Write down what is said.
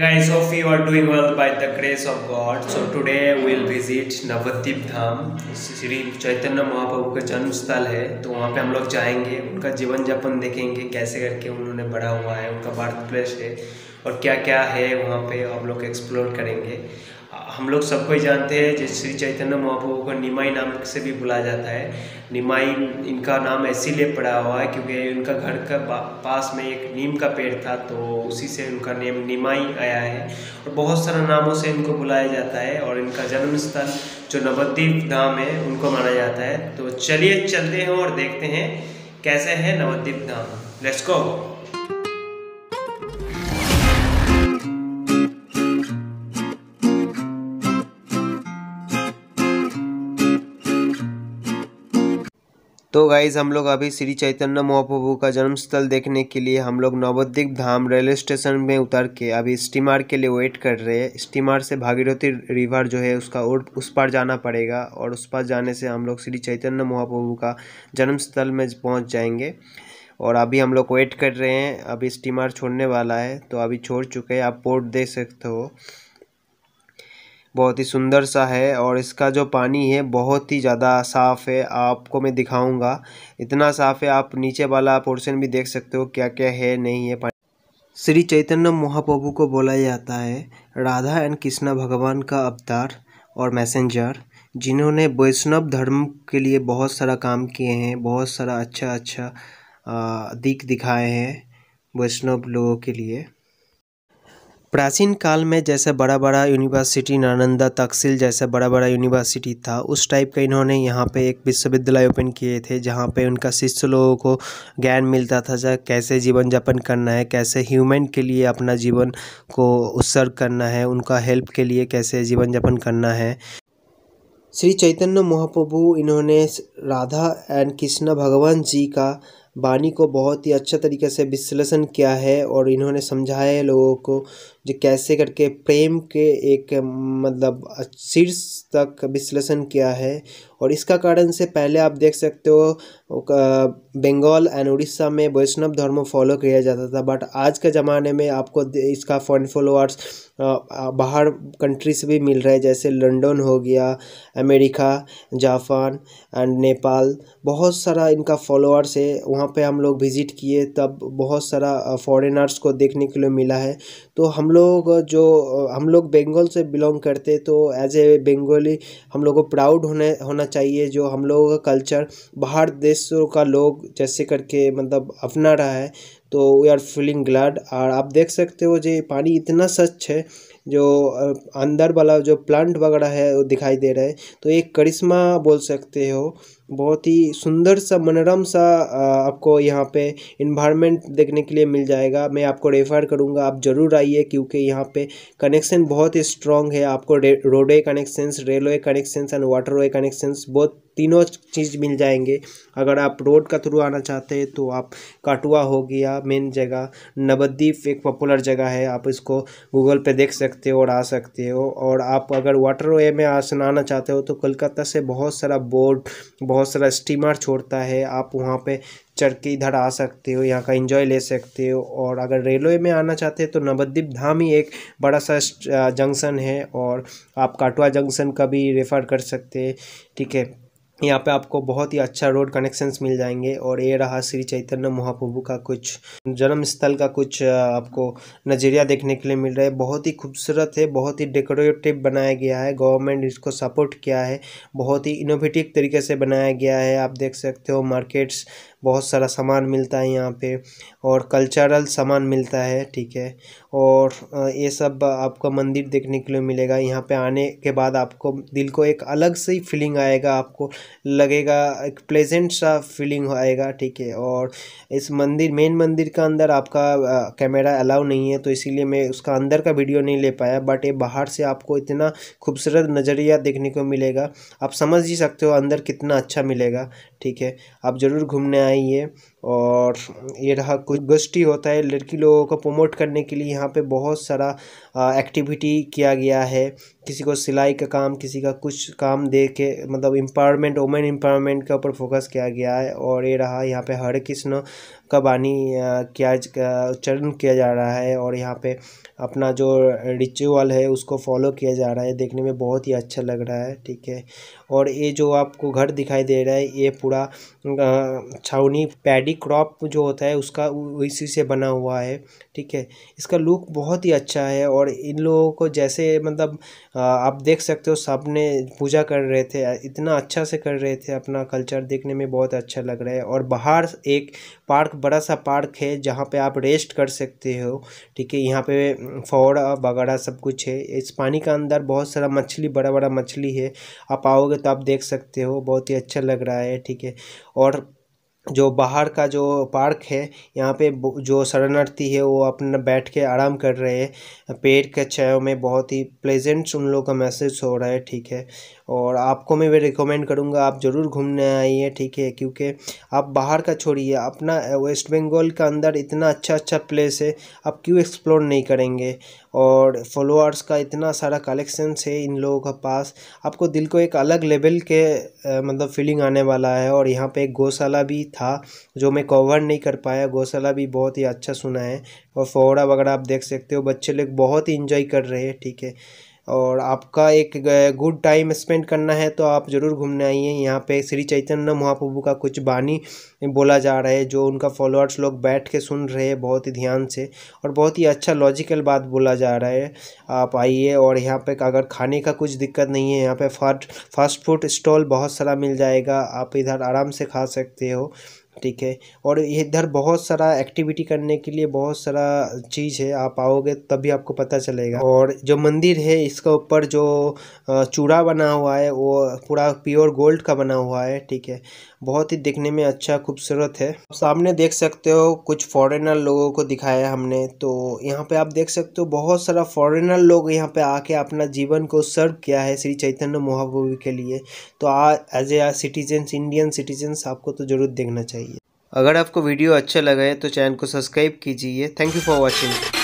guys, hope you are doing well by the grace of God. So today we'll visit Nabadwip धाम श्री चैतन्य महाप्रभु का जन्म स्थल है तो वहाँ पे हम लोग जाएंगे उनका जीवन यापन देखेंगे कैसे करके उन्होंने बढ़ा हुआ है उनका भारत प्लेस है और क्या क्या है वहाँ पे हम लोग एक्सप्लोर करेंगे हम लोग सबको कोई जानते हैं जैसे श्री चैतन्य महाप्रभु को निमाई नाम से भी बुलाया जाता है निमाई इनका नाम इसीलिए पड़ा हुआ है क्योंकि उनका घर का पास में एक नीम का पेड़ था तो उसी से उनका नेम निमाई आया है और बहुत सारे नामों से इनको बुलाया जाता है और इनका जन्म स्थल जो नवद्वीप धाम है उनको माना जाता है तो चलिए चलते हैं और देखते हैं कैसे है नवद्वीप धाम लेट्स गो तो गाइज हम लोग अभी श्री चैतन्य महाप्रभु का जन्मस्थल देखने के लिए हम लोग नवद्वीप धाम रेलवे स्टेशन में उतर के अभी स्टीमर के लिए वेट कर रहे हैं स्टीमर से भागीरथी रिवर जो है उसका और उस पार जाना पड़ेगा और उस पार जाने से हम लोग श्री चैतन्य महाप्रभु का जन्मस्थल में पहुँच जाएंगे और अभी हम लोग वेट कर रहे हैं अभी स्टीमर छोड़ने वाला है तो अभी छोड़ चुके हैं आप पोर्ट दे सकते हो बहुत ही सुंदर सा है और इसका जो पानी है बहुत ही ज़्यादा साफ़ है आपको मैं दिखाऊंगा इतना साफ़ है आप नीचे वाला पोर्शन भी देख सकते हो क्या क्या है नहीं है पानी श्री चैतन्य महाप्रभु को बोला जाता है राधा एंड कृष्णा भगवान का अवतार और मैसेंजर जिन्होंने वैष्णव धर्म के लिए बहुत सारा काम किए हैं बहुत सारा अच्छा अच्छा दिख दिखाए हैं वैष्णव लोगों के लिए प्राचीन काल में जैसे बड़ा बड़ा यूनिवर्सिटी नालंदा तकसील जैसे बड़ा बड़ा यूनिवर्सिटी था उस टाइप का इन्होंने यहाँ पे एक विश्वविद्यालय ओपन किए थे जहाँ पे उनका शिष्य लोगों को ज्ञान मिलता था जैसे कैसे जीवन यापन करना है कैसे ह्यूमन के लिए अपना जीवन को उत्सर्ग करना है उनका हेल्प के लिए कैसे जीवन यापन करना है श्री चैतन्य महाप्रभु इन्होंने राधा एंड कृष्ण भगवान जी का वाणी को बहुत ही अच्छा तरीके से विश्लेषण किया है और इन्होंने समझाया है लोगों को जो कैसे करके प्रेम के एक मतलब शीर्ष तक विश्लेषण किया है और इसका कारण से पहले आप देख सकते हो बंगाल एंड उड़ीसा में वैष्णव धर्म फॉलो किया जाता था बट आज के ज़माने में आपको इसका फॉरन फॉलोअर्स बाहर कंट्री से भी मिल रहा है जैसे लंदन हो गया अमेरिका जापान एंड नेपाल बहुत सारा इनका फॉलोअर्स है वहाँ पे हम लोग विज़िट किए तब बहुत सारा फॉरेनर्स को देखने के लिए मिला है तो हम लोग लोग जो हम लोग बेंगोल से बिलोंग करते तो एज ए बेंगोली हम लोग को प्राउड होने होना चाहिए जो हम लोगों का कल्चर बाहर देशों का लोग जैसे करके मतलब अपना रहा है तो वी आर फीलिंग ग्लैड और आप देख सकते हो जो पानी इतना स्वच्छ है जो अंदर वाला जो प्लांट वगैरह है वो दिखाई दे रहा है तो एक करिश्मा बोल सकते हो बहुत ही सुंदर सा मनोरम सा आपको यहाँ पे इन्वायरमेंट देखने के लिए मिल जाएगा मैं आपको रेफ़र करूँगा आप ज़रूर आइए क्योंकि यहाँ पे कनेक्शन बहुत ही स्ट्रॉन्ग है आपको roadway connections railway connections and waterway connections बहुत तीनों चीज़ मिल जाएंगे अगर आप रोड का थ्रू आना चाहते हैं तो आप काटुआ हो गया का मेन जगह नवद्वीप एक पॉपुलर जगह है आप इसको गूगल पे देख सकते हो और आ सकते हो और आप अगर वाटर वे में स्नाना चाहते हो तो कलकत्ता से बहुत सारा बोट बहुत सारा स्टीमर छोड़ता है आप वहाँ पे चढ़ के इधर आ सकते हो यहाँ का इंजॉय ले सकते हो और अगर रेलवे में आना चाहते हो तो नवद्वीप धाम ही एक बड़ा सा जंक्शन है और आप काटवा जंक्शन का भी रेफ़र कर सकते हैं ठीक है यहाँ पे आपको बहुत ही अच्छा रोड कनेक्शंस मिल जाएंगे और ये रहा श्री चैतन्य महाप्रभु का कुछ जन्म स्थल का कुछ आपको नज़रिया देखने के लिए मिल रहा है बहुत ही खूबसूरत है बहुत ही डेकोरेटिव बनाया गया है गवर्नमेंट इसको सपोर्ट किया है बहुत ही इनोवेटिव तरीके से बनाया गया है आप देख सकते हो मार्केट्स बहुत सारा सामान मिलता है यहाँ पे और कल्चरल सामान मिलता है ठीक है और ये सब आपका मंदिर देखने के लिए मिलेगा यहाँ पे आने के बाद आपको दिल को एक अलग से ही फीलिंग आएगा आपको लगेगा एक प्लेजेंट सा फीलिंग आएगा ठीक है और इस मंदिर मेन मंदिर का अंदर आपका कैमरा अलाउ नहीं है तो इसीलिए मैं उसका अंदर का वीडियो नहीं ले पाया बट ये बाहर से आपको इतना खूबसूरत नज़रिया देखने को मिलेगा आप समझ ही सकते हो अंदर कितना अच्छा मिलेगा ठीक है आप ज़रूर घूमने बनाई है। और ये रहा कुछ गोष्ठी होता है लड़की लोगों को प्रमोट करने के लिए यहाँ पे बहुत सारा एक्टिविटी किया गया है किसी को सिलाई का काम किसी का कुछ काम दे के मतलब एम्पावरमेंट वुमेन एम्पावरमेंट के ऊपर फोकस किया गया है और ये रहा यहाँ पे हर कृष्ण का वानी किया उच्चारण किया जा रहा है और यहाँ पे अपना जो रिचुअल है उसको फॉलो किया जा रहा है देखने में बहुत ही अच्छा लग रहा है ठीक है और ये जो आपको घर दिखाई दे रहा है ये पूरा छावनी पैडिक क्रॉप जो होता है उसका इसी से बना हुआ है ठीक है इसका लुक बहुत ही अच्छा है और इन लोगों को जैसे मतलब आप देख सकते हो सामने पूजा कर रहे थे इतना अच्छा से कर रहे थे अपना कल्चर देखने में बहुत अच्छा लग रहा है और बाहर एक पार्क बड़ा सा पार्क है जहाँ पे आप रेस्ट कर सकते हो ठीक है यहाँ पे फौड़ा वगैरह सब कुछ है इस पानी का अंदर बहुत सारा मछली बड़ा बड़ा मछली है आप आओगे तो आप देख सकते हो बहुत ही अच्छा लग रहा है ठीक है और जो बाहर का जो पार्क है यहाँ पे जो शरणार्थी है वो अपना बैठ के आराम कर रहे हैं पेड़ के छायों में बहुत ही प्लेजेंट उन लोगों का महसूस हो रहा है ठीक है और आपको मैं भी रिकमेंड करूँगा आप ज़रूर घूमने आइए ठीक है क्योंकि आप बाहर का छोड़िए अपना वेस्ट बंगाल का अंदर इतना अच्छा अच्छा प्लेस है आप क्यों एक्सप्लोर नहीं करेंगे और फॉलोअर्स का इतना सारा कलेक्शंस है इन लोगों का पास आपको दिल को एक अलग लेवल के मतलब फीलिंग आने वाला है और यहाँ पे एक गौशाला भी था जो मैं कवर नहीं कर पाया गौशाला भी बहुत ही अच्छा सुना है और फोड़ा वगैरह आप देख सकते हो बच्चे लोग बहुत ही इंजॉय कर रहे हैं ठीक है और आपका एक गुड टाइम स्पेंड करना है तो आप ज़रूर घूमने आइए यहाँ पे श्री चैतन्य महाप्रभु का कुछ बानी बोला जा रहा है जो उनका फॉलोअर्स लोग बैठ के सुन रहे हैं बहुत ही ध्यान से और बहुत ही अच्छा लॉजिकल बात बोला जा रहा है आप आइए और यहाँ पे अगर खाने का कुछ दिक्कत नहीं है यहाँ पर फास्ट फूड स्टॉल बहुत सारा मिल जाएगा आप इधर आराम से खा सकते हो ठीक है और इधर बहुत सारा एक्टिविटी करने के लिए बहुत सारा चीज़ है आप आओगे तभी आपको पता चलेगा और जो मंदिर है इसके ऊपर जो चूड़ा बना हुआ है वो पूरा प्योर गोल्ड का बना हुआ है ठीक है बहुत ही दिखने में अच्छा खूबसूरत है सामने देख सकते हो कुछ फॉरेनर लोगों को दिखाया हमने तो यहाँ पे आप देख सकते हो बहुत सारा फॉरेनर लोग यहाँ पे आके अपना जीवन को सर्व किया है श्री चैतन्य महाप्रभु के लिए तो as a citizens Indian citizens आपको तो ज़रूर देखना चाहिए अगर आपको वीडियो अच्छा लगा है तो चैनल को सब्सक्राइब कीजिए थैंक यू फॉर वॉचिंग